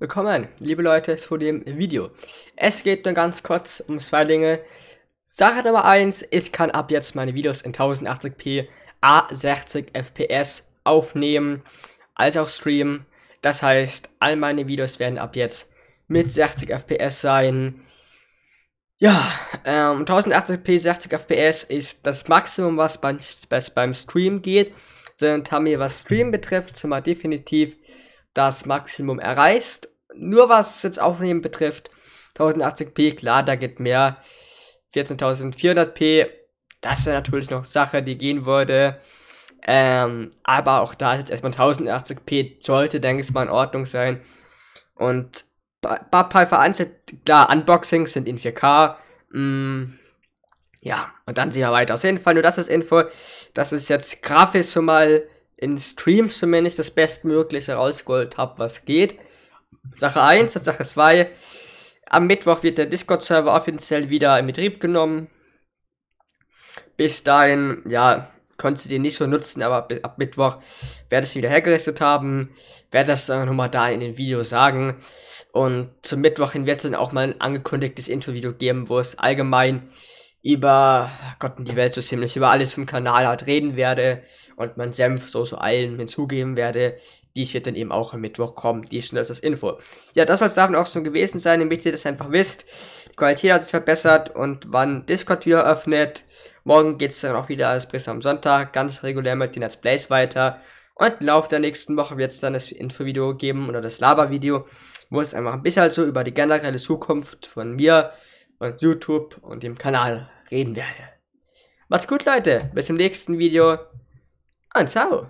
Willkommen, liebe Leute, zu dem Video. Es geht nur ganz kurz um zwei Dinge. Sache Nummer eins: ich kann ab jetzt meine Videos in 1080p a 60 fps aufnehmen, als auch streamen. Das heißt, all meine Videos werden ab jetzt mit 60 fps sein. Ja, ähm, 1080p 60 fps ist das Maximum, was beim, was beim Stream geht. Sondern Tami, was Stream betrifft, sind wir definitiv das Maximum erreichst. Nur was jetzt Aufnehmen betrifft, 1080p, klar, da geht mehr. 14.400p, das wäre natürlich noch Sache, die gehen würde. Ähm, aber auch da ist jetzt erstmal 1080p, sollte, denke ich mal, in Ordnung sein. Und Babpai vereinzelt, klar, Unboxings sind in 4K. Mm, ja, und dann sehen wir weiter. Auf jeden Fall, nur das ist Info. Das ist jetzt grafisch schon mal in Streams zumindest das Bestmögliche rausgeholt habe, was geht. Sache 1 und Sache 2. Am Mittwoch wird der Discord-Server offiziell wieder in Betrieb genommen. Bis dahin, ja, konnte den nicht so nutzen, aber ab Mittwoch werde ich sie wieder hergerichtet haben. Werde das dann nochmal da in den Video sagen. Und zum Mittwoch hin wird es dann auch mal ein angekündigtes Intro-Video geben, wo es allgemein über Gott und die Welt so ziemlich, über alles vom Kanal halt reden werde und mein Senf so zu so allen hinzugeben werde. Dies wird dann eben auch am Mittwoch kommen. Dies als das Info. Ja, das soll es davon auch schon gewesen sein, damit ihr das einfach wisst. Die Qualität hat sich verbessert und wann Discord wieder öffnet. Morgen geht es dann auch wieder als bis am Sonntag, ganz regulär mit den als Plays weiter. Und im Laufe der nächsten Woche wird es dann das Info-Video geben oder das Laber-Video, wo es einfach ein bisschen halt so über die generelle Zukunft von mir und YouTube und dem Kanal reden werde. Macht's gut, Leute. Bis zum nächsten Video. Und ciao.